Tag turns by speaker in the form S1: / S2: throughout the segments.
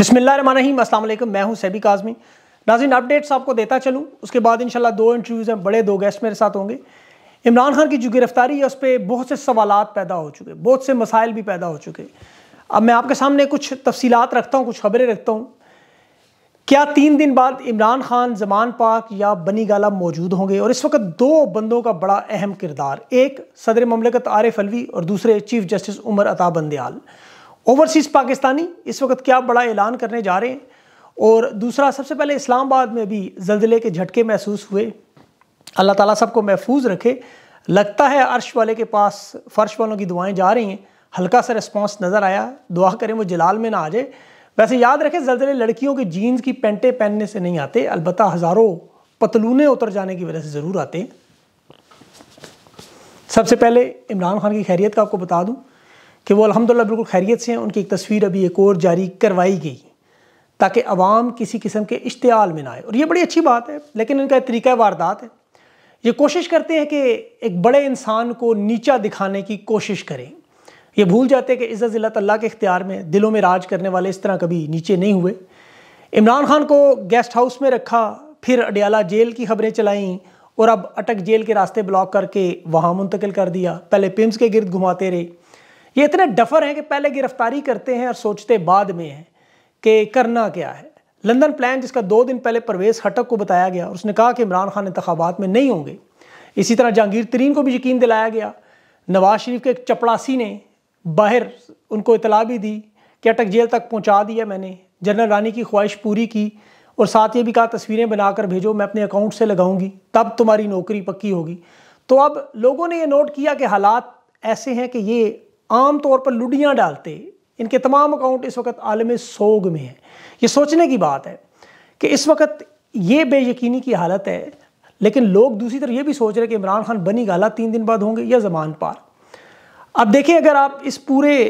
S1: अस्सलाम वालेकुम मैं हूं सैबी काजमी नाजिन अपडेट्स आपको देता चलूँ उसके बाद इंशाल्लाह दो इंटरव्यूज़ हैं बड़े दो गेस्ट मेरे साथ होंगे इमरान खान की जो गिरफ्तारी है उस पर बहुत से सवाल पैदा हो चुके बहुत से मसाइल भी पैदा हो चुके अब मैं आपके सामने कुछ तफसीलात रखता हूँ कुछ खबरें रखता हूँ क्या तीन दिन बाद इमरान खान जमान पाक या बनी गाला मौजूद होंगे और इस वक्त दो बंदों का बड़ा अहम किरदार एक सदर ममलकत आरिफ अलवी और दूसरे चीफ जस्टिस उमर अता बंदयाल ओवरसीज़ पाकिस्तानी इस वक्त क्या बड़ा ऐलान करने जा रहे हैं और दूसरा सबसे पहले इस्लामाबाद में भी जल्जले के झटके महसूस हुए अल्लाह ताला सबको महफूज रखे लगता है अर्श वाले के पास फ़र्श वालों की दुआएं जा रही हैं हल्का सा रिस्पॉन्स नज़र आया दुआ करें वो जलाल में ना आ जाए वैसे याद रखें जल्जले लड़कियों के जीन्स की पेंटें पहनने से नहीं आते अलबत् हज़ारों पतलूने उतर जाने की वजह से ज़रूर आते हैं सबसे पहले इमरान खान की खैरियत का आपको बता दूँ कि वो अलहमदिल्ला बिल्कुल खैरियत से हैं उनकी एक तस्वीर अभी एक और जारी करवाई गई ताकि आवाम किसी किस्म के इश्तियाल में ना आए और ये बड़ी अच्छी बात है लेकिन इनका एक तरीका वारदात है ये कोशिश करते हैं कि एक बड़े इंसान को नीचा दिखाने की कोशिश करें ये भूल जाते हैं कि इज़्ज़त ज़िलत अल्लाह के इख्तियार में दिलों में राज करने वाले इस तरह कभी नीचे नहीं हुए इमरान खान को गेस्ट हाउस में रखा फिर अडियाला जेल की खबरें चलाईं और अब अटक जेल के रास्ते ब्लॉक करके वहाँ मुंतकिल कर दिया पहले पिम्स के गिरद घुमाते रहे ये इतने डफर हैं कि पहले गिरफ्तारी करते हैं और सोचते बाद में हैं कि करना क्या है लंदन प्लान जिसका दो दिन पहले परवेज हटक को बताया गया और उसने कहा कि इमरान खान इंतबात में नहीं होंगे इसी तरह जहांगीर तरीन को भी यकीन दिलाया गया नवाज शरीफ के एक चपड़ासी ने बाहर उनको इतला भी दी कि अटक जेल तक पहुंचा दिया मैंने जनरल रानी की ख्वाहिश पूरी की और साथ ये भी कहा तस्वीरें बनाकर भेजो मैं अपने अकाउंट से लगाऊंगी तब तुम्हारी नौकरी पक्की होगी तो अब लोगों ने ये नोट किया कि हालात ऐसे हैं कि ये आम तौर पर लुडियाँ डालते इनके तमाम अकाउंट इस वक्त आलम सोग में हैं ये सोचने की बात है कि इस वक्त ये बेयकीनी की हालत है लेकिन लोग दूसरी तरफ ये भी सोच रहे कि इमरान खान बनी गाला तीन दिन बाद होंगे या जमान पार अब देखें अगर आप इस पूरे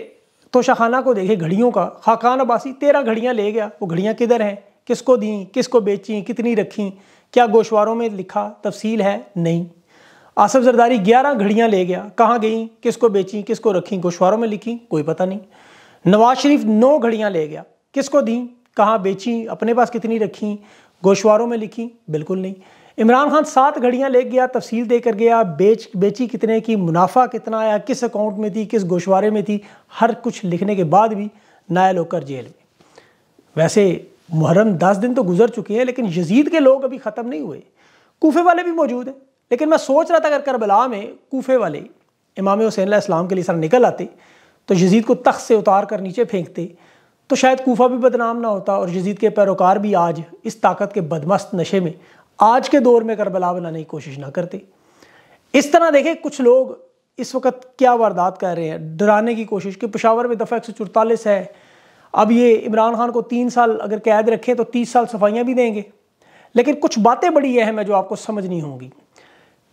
S1: तोशाखाना को देखें घड़ियों का खाकान अबासी तेरह घड़ियाँ ले गया वो घड़ियाँ किधर हैं किसको दी किसको बेची कितनी रखी क्या गोशवारों में लिखा तफसील है नहीं आसफ जरदारी ग्यारह घड़ियाँ ले गया कहाँ गई किसको बेची किसको रखी गोशवारों में लिखी कोई पता नहीं नवाज शरीफ नौ घड़ियाँ ले गया किसको दी कहाँ बेची अपने पास कितनी रखी गोशवारों में लिखी बिल्कुल नहीं इमरान खान सात घड़ियाँ ले गया तफसील दे कर गया बेच बेची कितने की मुनाफा कितना आया किस अकाउंट में थी किस गोशवारे में थी हर कुछ लिखने के बाद भी नायल होकर जेल में वैसे मुहर्रम दस दिन तो गुजर चुके हैं लेकिन यजीद के लोग अभी ख़त्म नहीं हुए कोफे वाले भी मौजूद हैं लेकिन मैं सोच रहा था अगर करबला में कोफे वाले इमाम हुसैन इस्लाम के लिए सर निकल आते तो यजीद को तख्त से उतार कर नीचे फेंकते तो शायद कोफा भी बदनाम ना होता और यजीद के पैरोकार भी आज इस ताकत के बदमस्त नशे में आज के दौर में करबला बनाने की कोशिश ना करते इस तरह देखें कुछ लोग इस वक्त क्या वारदात कर रहे हैं डराने की कोशिश कि पशावर में दफ़ा एक सौ है अब ये इमरान खान को तीन साल अगर कैद रखें तो तीस साल सफाइयाँ भी देंगे लेकिन कुछ बातें बड़ी अहम है जो आपको समझनी होंगी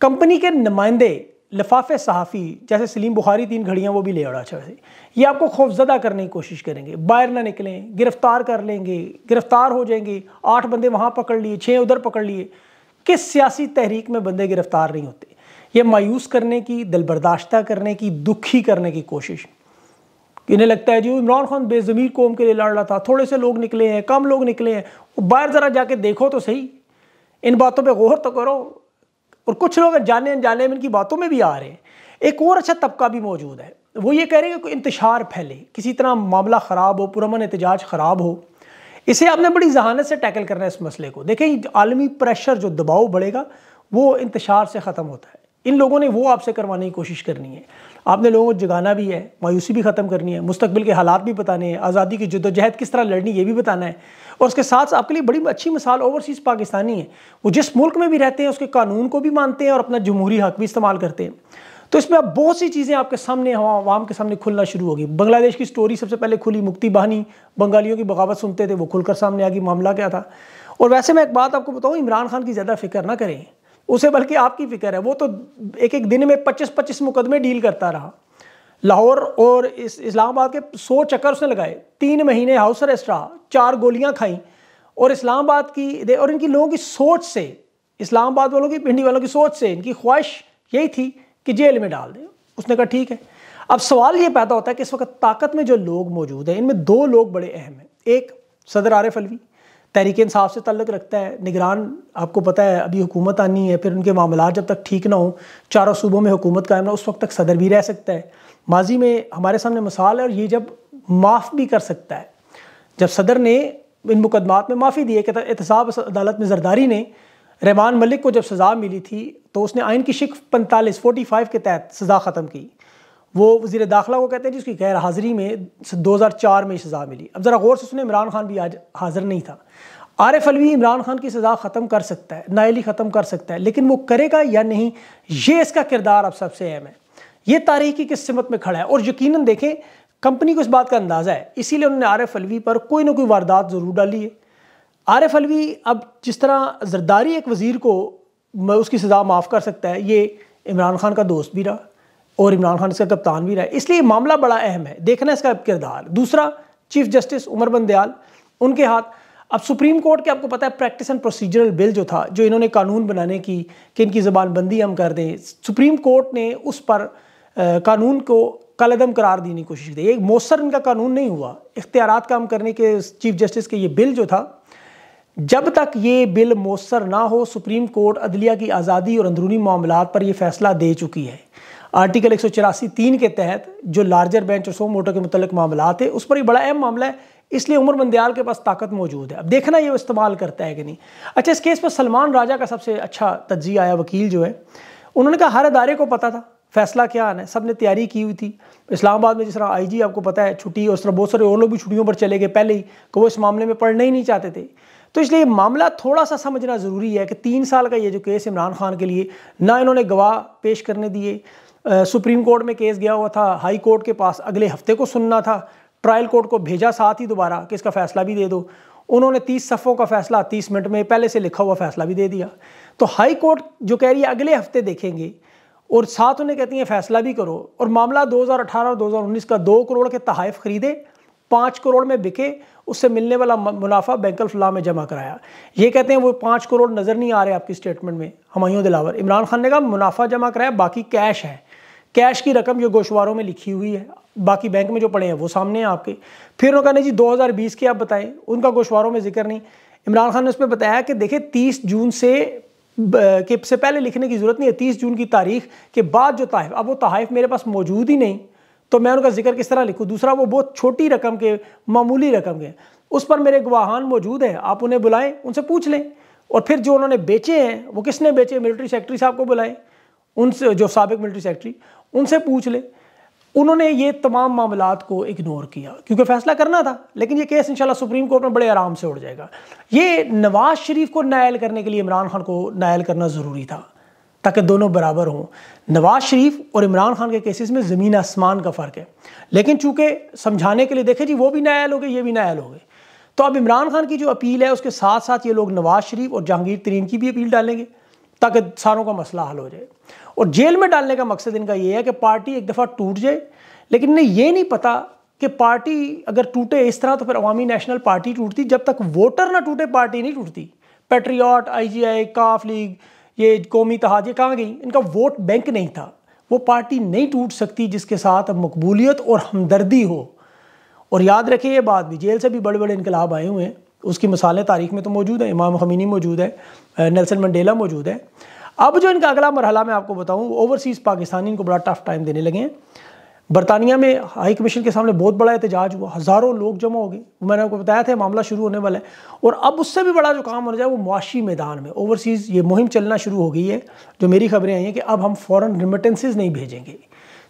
S1: कंपनी के नुमाइंदे लफाफे सहाफ़ी जैसे सलीम बुखारी तीन घड़ियाँ वो भी ले उड़ा अच्छा ये आपको खौफजदा करने की कोशिश करेंगे बाहर ना निकलें गिरफ़्तार कर लेंगे गिरफ़्तार हो जाएंगे आठ बंदे वहाँ पकड़ लिए छः उधर पकड़ लिए किस सियासी तहरीक में बंदे गिरफ़्तार नहीं होते ये मायूस करने की दिलबर्दाश्ता करने की दुखी करने की कोशिश इन्हें लगता है जी इमरान खान बेज़मीर कौम के लिए लड़ रहा था थोड़े से लोग निकले हैं कम लोग निकले हैं बाहर ज़रा जाके देखो तो सही इन बातों पर गौर तो करो और कुछ लोग जाने अनजाने में इनकी बातों में भी आ रहे हैं एक और अच्छा तबका भी मौजूद है वो ये कह रहे हैं कि इंतशार फैले किसी तरह मामला ख़राब हो पुरमन एहतजाज ख़राब हो इसे आपने बड़ी जहानत से टैकल करना है इस मसले को देखें आलमी प्रेशर जो दबाव बढ़ेगा वो इंतशार से ख़त्म होता है इन लोगों ने वो आपसे करवाने की कोशिश करनी है आपने लोगों को जगाना भी है मायूसी भी ख़त्म करनी है मुस्तबिल के हालात भी बताने हैं आज़ादी की जदोजहद किस तरह लड़नी ये भी बताना है और उसके साथ आपके लिए बड़ी अच्छी मिसाल ओवरसीज़ पाकिस्तानी है वो जिस मुल्क में भी रहते हैं उसके कानून को भी मानते हैं और अपना जमहूरी हक भी इस्तेमाल करते हैं तो इसमें अब बहुत सी चीज़ें आपके सामने आवाम के सामने खुलना शुरू होगी बांग्लादेश की स्टोरी सबसे पहले खुली मुक्ति बहानी बंगालियों की बगावत सुनते थे वो खुलकर सामने आ गई मामला क्या था और वैसे मैं एक बात आपको बताऊँ इमरान खान की ज़्यादा फिक्र ना करें उसे बल्कि आपकी फिक्र है वो तो एक एक दिन में 25-25 मुकदमे डील करता रहा लाहौर और इस इस्लामाबाद के सौ चक्कर उसने लगाए तीन महीने हाउस अरेस्ट रहा चार गोलियां खाई और इस्लामाबाद की और इनकी लोगों की सोच से इस्लामाबाद वालों की भिंडी वालों की सोच से इनकी ख्वाहिश यही थी कि जेल में डाल दें उसने कहा ठीक है अब सवाल ये पैदा होता है कि इस वक्त ताकत में जो लोग मौजूद हैं इनमें दो लोग बड़े अहम हैं एक सदर आरिफ अलवी तहरीक इंसाफ से तल्लक रखता है निगरान आपको पता है अभी हुकूमत आनी है फिर उनके मामला जब तक ठीक ना हो चारों सूबों में हुकूमत कायम ना उस वक्त तक सदर भी रह सकता है माजी में हमारे सामने मिसाल है और ये जब माफ़ भी कर सकता है जब सदर ने इन मुकदमात में माफ़ी दी है कि एहतसाब अदालत में जरदारी ने रहमान मलिक को जब सज़ा मिली थी तो उसने आइन की शिक पैंतालीस फोर्टी फाइव के तहत सज़ा ख़त्म की वो वजी दाखिला को कहते हैं जिसकी गैर हाज़िरी में 2004 में सज़ा मिली अब ज़रा गौर से सुने इमरान खान भी आज हाज़िर नहीं था एफ अलवी इमरान खान की सज़ा ख़त्म कर सकता है नाइली ख़त्म कर सकता है लेकिन वो करेगा या नहीं ये इसका किरदार अब सबसे अहम है ये तारीख़ी किस सिमत में खड़ा है और यकीन देखें कंपनी को इस बात का अंदाज़ा है इसीलिए उन्होंने एफ अलवी पर कोई ना कोई वारदात ज़रूर डाली है एफ अलवी अब जिस तरह जरदारी एक वज़ी को उसकी सज़ा माफ़ कर सकता है ये इमरान खान का दोस्त भी रहा और इमरान खान इसका कप्तान भी रहा है इसलिए मामला बड़ा अहम है देखना इसका किरदार दूसरा चीफ जस्टिस उमर बंदयाल उनके हाथ अब सुप्रीम कोर्ट के आपको पता है प्रैक्टिस एंड प्रोसीजरल बिल जो था जो इन्होंने कानून बनाने की कि इनकी ज़बानबंदी हम कर दें सुप्रीम कोर्ट ने उस पर कानून को कलदम करार देने की कोशिश की एक मौसर इनका कानून नहीं हुआ इख्तियार काम करने के चीफ जस्टिस के ये बिल जो था जब तक ये बिल मौसर ना हो सुप्रीम कोर्ट अदलिया की आज़ादी और अंदरूनी मामला पर यह फैसला दे चुकी है आर्टिकल एक सौ तीन के तहत जो लार्जर बेंच और सो मोटो के मतलब मामला थे उस पर एक बड़ा अहम मामला है इसलिए उमर मंदयाल के पास ताकत मौजूद है अब देखना ये इस्तेमाल करता है कि नहीं अच्छा इस केस पर सलमान राजा का सबसे अच्छा तजी आया वकील जो है उन्होंने कहा हर अदारे को पता था फैसला क्या आना है सब ने तैयारी की हुई थी इस्लामाबाद में जिस तरह जी आपको पता है छुट्टी और उस तरह बहुत सारे और लोग भी छुट्टियों पर चले गए पहले ही कि वो इस मामले में पढ़ना ही नहीं चाहते थे तो इसलिए मामला थोड़ा सा समझना ज़रूरी है कि तीन साल का ये जो केस इमरान खान के लिए ना इन्होंने गवाह पेश करने दिए सुप्रीम कोर्ट में केस गया हुआ था हाई कोर्ट के पास अगले हफ्ते को सुनना था ट्रायल कोर्ट को भेजा साथ ही दोबारा कि इसका फैसला भी दे दो उन्होंने तीस सफ़ों का फैसला तीस मिनट में पहले से लिखा हुआ फैसला भी दे दिया तो हाई कोर्ट जो कह रही है अगले हफ्ते देखेंगे और साथ उन्हें कहती हैं फैसला भी करो और मामला 2018 और 2019 का दो करोड़ के तहफ़ खरीदे पाँच करोड़ में बिके उससे मिलने वाला मुनाफा बैंक फ्लाह में जमा कराया ये कहते हैं वो पाँच करोड़ नज़र नहीं आ रहे आपकी स्टेटमेंट में हमायूं दिलावर इमरान खान ने कहा मुनाफा जमा कराया बाकी कैश है कैश की रकम जो गोशवारों में लिखी हुई है बाकी बैंक में जो पड़े हैं वो सामने हैं आपके फिर उन्होंने कहा जी 2020 की आप बताएं उनका गोशवारों में जिक्र नहीं इमरान खान ने उसमें बताया कि देखिए 30 जून से के से पहले लिखने की ज़रूरत नहीं है 30 जून की तारीख के बाद जो तहफ अब वो तहफ मेरे पास मौजूद ही नहीं तो मैं उनका जिक्र किस तरह लिखूँ दूसरा वो बहुत छोटी रकम के मामूली रकम के उस पर मेरे गवाहान मौजूद हैं आप उन्हें बुलाएं उनसे पूछ लें और फिर जो उन्होंने बेचे हैं वो किसने बेचे मिलिट्री सेक्रेटरी साहब को बुलाएं उनसे जो सबक मिलिट्री सेक्रेटरी उनसे पूछ ले उन्होंने ये तमाम मामला को इग्नोर किया क्योंकि फैसला करना था लेकिन ये केस इंशाल्लाह सुप्रीम कोर्ट में बड़े आराम से उड़ जाएगा ये नवाज शरीफ को नायल करने के लिए इमरान खान को नायल करना ज़रूरी था ताकि दोनों बराबर हों नवाज शरीफ और इमरान खान के केसेस में ज़मीन आसमान का फ़र्क है लेकिन चूंकि समझाने के लिए देखे जी वो भी नायल हो गए ये भी नायल हो गए तो अब इमरान खान की जो अपील है उसके साथ साथ ये लोग नवाज शरीफ और जहांगीर तरीन की भी अपील डालेंगे ताकि सारों का मसला हल हो जाए और जेल में डालने का मकसद इनका ये है कि पार्टी एक दफ़ा टूट जाए लेकिन इन्हें यह नहीं पता कि पार्टी अगर टूटे इस तरह तो फिर अवामी नेशनल पार्टी टूटती जब तक वोटर ना टूटे पार्टी नहीं टूटती पेट्रियाट आई काफ लीग ये कौमी तहाद ये कहाँ गई इनका वोट बैंक नहीं था वो पार्टी नहीं टूट सकती जिसके साथ मकबूलियत और हमदर्दी हो और याद रखे ये बात भी जेल से भी बड़े बड़े इनकलाब आए हुए हैं उसकी मिसालें तारीख में तो मौजूद हैं इमाम खमीनी मौजूद है नेल्सन मंडेला मौजूद है अब जो इनका अगला मरहला मैं आपको बताऊँ ओवरसीज़ पाकिस्तानी इनको बड़ा टफ टाइम देने लगे हैं बरतानिया में हाई कमीशन के सामने बहुत बड़ा एहतजाज हुआ हज़ारों लोग जमा हो गए मैंने आपको बताया था मामला शुरू होने वाला है और अब उससे भी बड़ा जो काम हो जाए वो मुआशी मैदान में ओवरसीज़ ये मुहिम चलना शुरू हो गई है जो मेरी खबरें आई हैं कि अब हम फ़ौरन रिमिटेंसेज नहीं भेजेंगे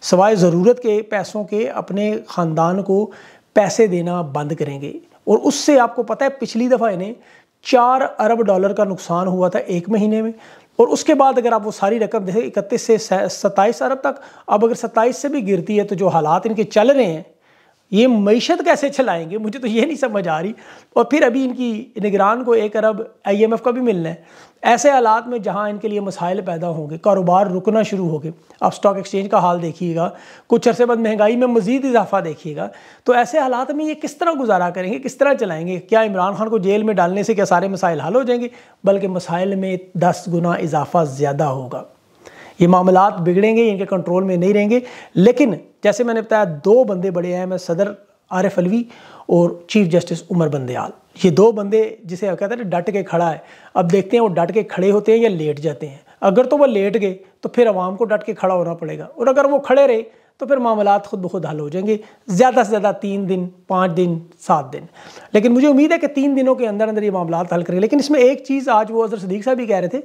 S1: सवाए ज़रूरत के पैसों के अपने ख़ानदान को पैसे देना बंद करेंगे और उससे आपको पता है पिछली दफ़ा इन्हें चार अरब डॉलर का नुकसान हुआ था एक महीने में और उसके बाद अगर आप वो सारी रकम देखें इकतीस से सत्ताईस अरब तक अब अगर सत्ताईस से भी गिरती है तो जो हालात इनके चल रहे हैं ये मीशत कैसे चलाएंगे मुझे तो ये नहीं समझ आ रही और फिर अभी इनकी निगरान को एक अरब आईएमएफ का भी मिलना है ऐसे हालात में जहाँ इनके लिए मसाइल पैदा होंगे कारोबार रुकना शुरू हो गए आप स्टॉक एक्सचेंज का हाल देखिएगा कुछ अरसे बाद महंगाई में मजीद इजाफा देखिएगा तो ऐसे हालात में ये किस तरह गुजारा करेंगे किस तरह चलाएँगे क्या इमरान खान को जेल में डालने से क्या सारे मसाइल हल हो जाएंगे बल्कि मसाइल में दस गुना इजाफा ज़्यादा होगा ये मामला बिगड़ेंगे इनके कंट्रोल में नहीं रहेंगे लेकिन जैसे मैंने बताया दो बंदे बड़े आए मैं सदर आर एफ अलवी और चीफ जस्टिस उमर बंदयाल ये दो बंदे जिसे कहते हैं डट के खड़ा है अब देखते हैं वो डट के खड़े होते हैं या लेट जाते हैं अगर तो वो लेट गए तो फिर आवाम को डट के खड़ा होना पड़ेगा और अगर वो खड़े रहे तो फिर मामला खुद ब खुद हल हो जाएंगे ज़्यादा से ज़्यादा तीन दिन पाँच दिन सात दिन लेकिन मुझे उम्मीद है कि तीन दिनों के अंदर अंदर ये मामला हल करेंगे लेकिन इसमें एक चीज़ आज वो अजर सदीक साहब भी कह रहे थे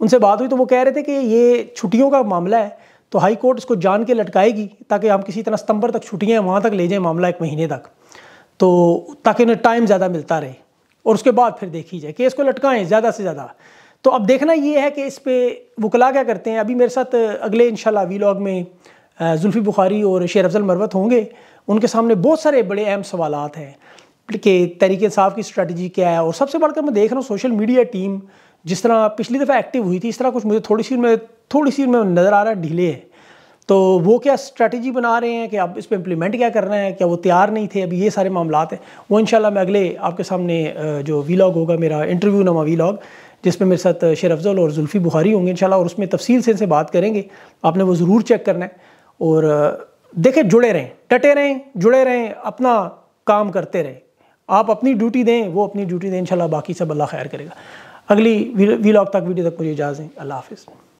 S1: उनसे बात हुई तो वो कह रहे थे कि ये छुट्टियों का मामला है तो हाई कोर्ट इसको जान के लटकाएगी ताकि हम किसी तरह सितंबर तक छुट्टियाँ वहाँ तक ले जाएँ मामला एक महीने तक तो ताकि उन्हें टाइम ज़्यादा मिलता रहे और उसके बाद फिर देखी जाए केस को लटकाएं ज़्यादा से ज़्यादा तो अब देखना ये है कि इस पर वकला क्या करते हैं अभी मेरे साथ अगले इन वीलॉग में जुल्फ़ी बुखारी और शेर अफजल मरवत होंगे उनके सामने बहुत सारे बड़े अहम सवाल हैं कि तहरीक साफ़ की स्ट्रेटजी क्या है और सबसे बढ़कर मैं देख रहा हूँ सोशल मीडिया टीम जिस तरह पिछली दफ़ा एक्टिव हुई थी इस तरह कुछ मुझे थोड़ी सी में थोड़ी सी में नज़र आ रहा है ढीले है तो वो क्या स्ट्रेटजी बना रहे हैं कि आप इस पर इम्प्लीमेंट क्या कर रहे हैं क्या वो तैयार नहीं थे अभी ये सारे मामला हैं वो इन मैं अगले आपके सामने जो वीलॉग होगा मेरा इंटरव्यू नमा लॉग जिसमें मेरे साथ शेर अफजल और जुल्फ़ी बुखारी होंगे इन और उसमें तफसील से इनसे बात करेंगे आपने वो ज़रूर चेक करना है और देखें जुड़े रहें टटे रहें जुड़े रहें अपना काम करते रहें आप अपनी ड्यूटी दें वो अपनी ड्यूटी दें इंशाल्लाह बाकी सब अल्लाह खैर करेगा अगली वीलॉग तक वीडियो तक मुझे इजाज़ें अल्लाह हाफिज़